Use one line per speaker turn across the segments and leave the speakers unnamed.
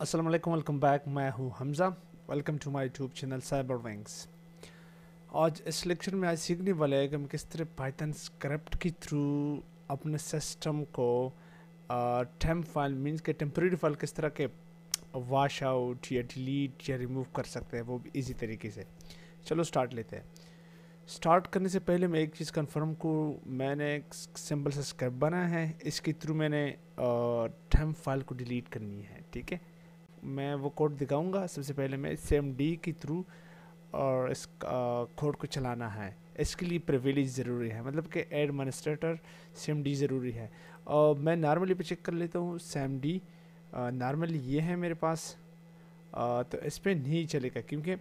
Aslam welcome back मैं हूँ Hamza welcome to my YouTube channel cyber wings आज इस लेक्चर में आज सीखने वाले हैं कि हम किस तरह पाइथन स्क्रिप्ट के थ्रू अपने सिस्टम को टेम्प फाइल मींस के टेम्प्रेरी फाइल किस तरह के वाश आउट या डिलीट या रिमूव कर सकते हैं वो भी ईजी तरीके से चलो स्टार्ट लेते हैं स्टार्ट करने से पहले मैं एक चीज़ कंफर्म को मैंने एक सिंपल सा स्क्रिप्ट बनाया है इसके थ्रू मैंने टेम्प फाइल को डिलीट करनी है ठीक है मैं वो कोड दिखाऊंगा सबसे पहले मैं सेम डी के थ्रू और इस कोड को चलाना है इसके लिए प्रिविलेज ज़रूरी है मतलब कि एडमिनिस्ट्रेटर सेम डी ज़रूरी है और मैं नॉर्मली पे चेक कर लेता हूँ सेम डी नॉर्मली ये है मेरे पास आ, तो इस पर नहीं चलेगा क्योंकि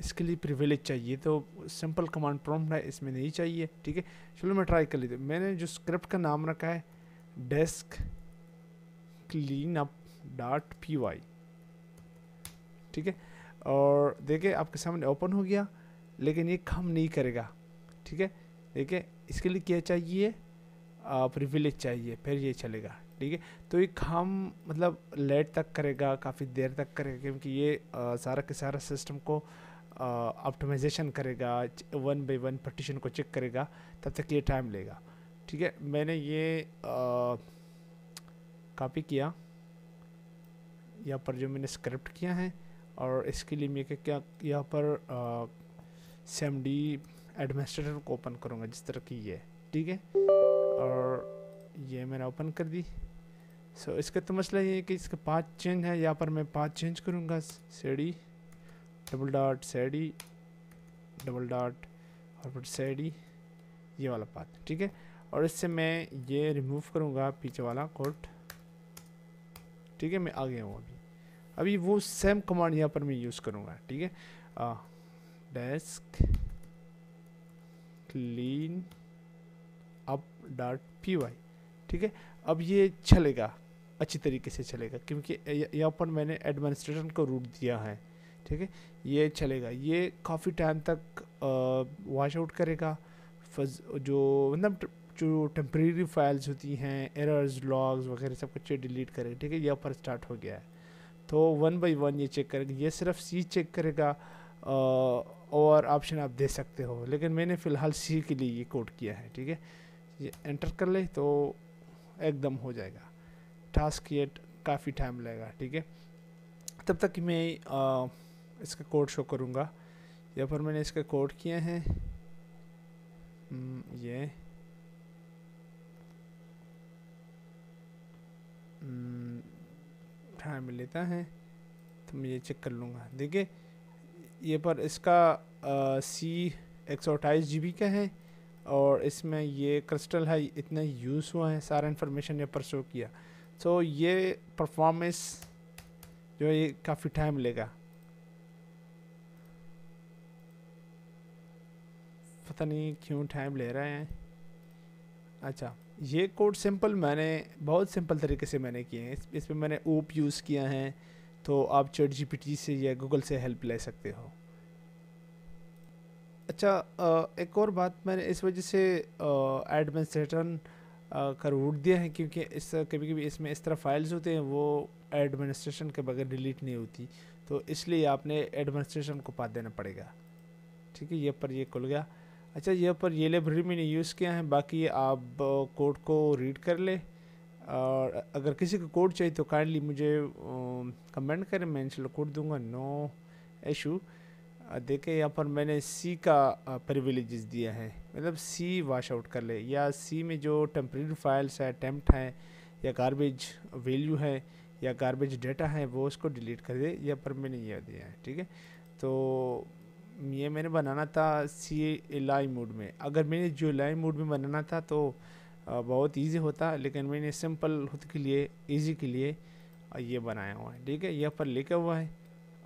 इसके लिए प्रिविलेज चाहिए तो सिंपल कमांड प्रॉम्प्ट है इसमें नहीं चाहिए ठीक है चलो मैं ट्राई कर लेती हूँ मैंने जो स्क्रिप्ट का नाम रखा है desk clean up dot P Y ठीक है और देखिए आपके सामने ओपन हो गया लेकिन ये काम नहीं करेगा ठीक है देखिए इसके लिए क्या चाहिए प्रिविलेज चाहिए फिर ये चलेगा ठीक है तो ये काम मतलब लेट तक करेगा काफ़ी देर तक करेगा क्योंकि ये आ, सारा के सारा सिस्टम को ऑप्टिमाइजेशन करेगा वन बाई वन पटिशन को चेक करेगा तब तक ये टाइम लेगा ठीक है मैंने ये कॉपी किया यहाँ पर जो मैंने स्क्रिप्ट किया है और इसके लिए मैं क्या यहाँ पर सेम डी एडमिनिस्ट्रेटर को ओपन करूँगा जिस तरह की ये ठीक है और ये मैंने ओपन कर दी सो so, इसका तो मसला ये है कि इसके पाँच चेंज है यहाँ पर मैं पाँच चेंज करूँगा CD double dot CD double dot और फिर सेडी ये वाला पाथ ठीक है और इससे मैं ये रिमूव करूँगा पीछे वाला कोट ठीक है मैं आगे हूँ अभी अभी वो सेम कमांड यहाँ पर मैं यूज़ करूँगा ठीक है desk clean up dot P Y ठीक है अब ये चलेगा अच्छी तरीके से चलेगा क्योंकि यहाँ पर मैंने एडमिनिस्ट्रेशन को रूट दिया है ठीक है ये चलेगा ये काफ़ी टाइम तक वॉश आउट करेगा फज जो मतलब जो टेम्प्रेरी फाइल्स होती हैं एरर्स लॉग्स वगैरह सब कुछ डिलीट करेगा ठीक है यहाँ पर स्टार्ट हो गया है तो वन बाई वन ये चेक करेगा ये सिर्फ सी चेक करेगा और ऑप्शन आप दे सकते हो लेकिन मैंने फ़िलहाल सी के लिए ये कोड किया है ठीक है ये एंटर कर ले तो एकदम हो जाएगा टास्क ये काफ़ी टाइम लगेगा ठीक है तब तक मैं इसका कोड शो करूँगा या फिर मैंने इसका कोड किए हैं ये अठारह लेता है तो मैं ये चेक कर लूँगा देखिए ये पर इसका आ, सी एक सौ अट्ठाईस जी बी का है और इसमें ये क्रिस्टल है इतना यूज़ हुआ है सारा इन्फॉर्मेशन ये पर शो किया तो ये परफॉर्मेंस जो है ये काफ़ी टाइम लेगा पता नहीं क्यों टाइम ले रहे हैं अच्छा ये कोड सिंपल मैंने बहुत सिंपल तरीके से मैंने किए हैं इस, पर मैंने ओप यूज़ किया है तो आप चैट जीपीटी से या गूगल से हेल्प ले सकते हो अच्छा एक और बात मैंने इस वजह से एडमिनिस्ट्रेटर का रूट दिया है क्योंकि इस कभी कभी इसमें इस तरह फाइल्स होते हैं वो एडमिनिस्ट्रेशन के बगैर डिलीट नहीं होती तो इसलिए आपने एडमिनिस्ट्रेशन को पा देना पड़ेगा ठीक है ये पर ये खुल गया अच्छा ये पर ये लाइब्रेरी मैंने यूज़ किया है बाकी आप कोड को रीड कर ले और अगर किसी को कोड चाहिए तो काइंडली मुझे कमेंट करें मैं इंशाल्लाह कोड दूंगा नो एशू देखें यहाँ पर मैंने सी का प्रिविलेज दिया है मतलब सी वाश आउट कर ले या सी में जो टेम्प्रेरी फाइल्स है अटैम्प्ट हैं या गारबेज वैल्यू है या गारबेज डेटा है वो उसको डिलीट कर दे यहाँ पर मैंने यह दिया है ठीक है तो ये मैंने बनाना था सी लाइव मूड में अगर मैंने जुलाई मूड में बनाना था तो बहुत इजी होता लेकिन मैंने सिंपल खुद के लिए इजी के लिए ये बनाया हुआ है ठीक है यहाँ पर लिखा हुआ है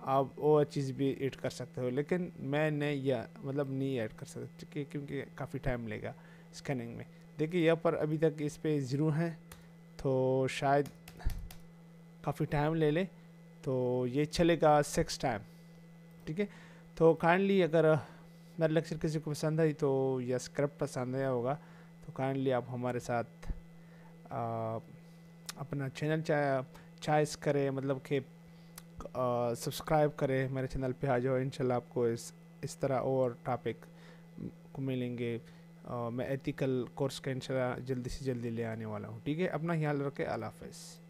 आप और चीज़ भी ऐड कर सकते हो लेकिन मैं नहीं या मतलब नहीं ऐड कर सकता ठीक है क्योंकि काफ़ी टाइम लेगा स्कैनिंग में देखिए यहाँ पर अभी तक इस पर ज़ीरो हैं तो शायद काफ़ी टाइम ले ले तो ये चलेगा सिक्स टाइम ठीक है तो काइंडली अगर मेरा लेक्चर किसी को पसंद आई तो या स्क्रिप्ट पसंद आया होगा तो काइंडली आप हमारे साथ आ, अपना चैनल चॉइस करें मतलब कि सब्सक्राइब करें मेरे चैनल पे आ जाओ इंशाल्लाह आपको इस इस तरह और टॉपिक को मिलेंगे आ, मैं एथिकल कोर्स का इंशाल्लाह जल्दी से जल्दी ले आने वाला हूँ ठीक है अपना ख्याल रखें अल्लाह हाफ